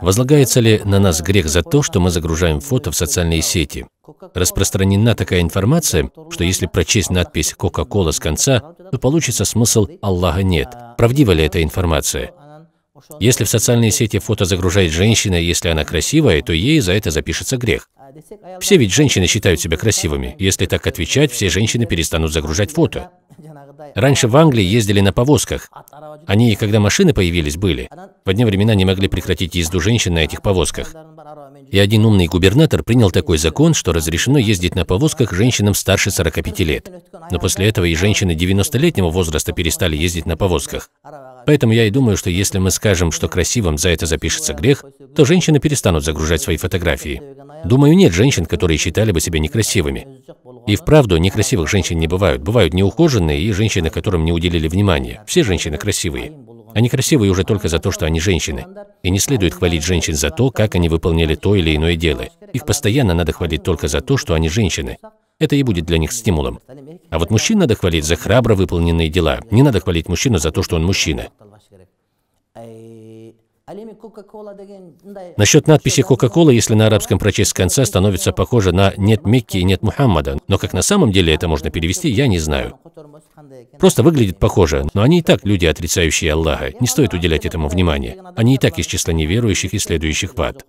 Возлагается ли на нас грех за то, что мы загружаем фото в социальные сети? Распространена такая информация, что если прочесть надпись «Кока-кола» с конца, то получится смысл «Аллаха нет». Правдива ли эта информация? Если в социальные сети фото загружает женщина, если она красивая, то ей за это запишется грех. Все ведь женщины считают себя красивыми. Если так отвечать, все женщины перестанут загружать фото. Раньше в Англии ездили на повозках. Они, когда машины появились, были. В одни времена не могли прекратить езду женщин на этих повозках. И один умный губернатор принял такой закон, что разрешено ездить на повозках женщинам старше 45 лет. Но после этого и женщины 90-летнего возраста перестали ездить на повозках. Поэтому я и думаю, что если мы скажем, что красивым за это запишется грех, то женщины перестанут загружать свои фотографии. Думаю, нет женщин, которые считали бы себя некрасивыми. И вправду, некрасивых женщин не бывают. Бывают неухоженные и женщины, которым не уделили внимания. Все женщины красивые. Они красивые уже только за то, что они женщины. И не следует хвалить женщин за то, как они выполняли то или иное дело. Их постоянно надо хвалить только за то, что они женщины. Это и будет для них стимулом. А вот мужчин надо хвалить за храбро выполненные дела. Не надо хвалить мужчину за то, что он мужчина. Насчет надписи Кока-Кола, если на арабском прочесть с конца, становится похоже на «нет Мекки и нет Мухаммада». Но как на самом деле это можно перевести, я не знаю. Просто выглядит похоже, но они и так люди, отрицающие Аллаха. Не стоит уделять этому внимания. Они и так из числа неверующих и следующих в ад.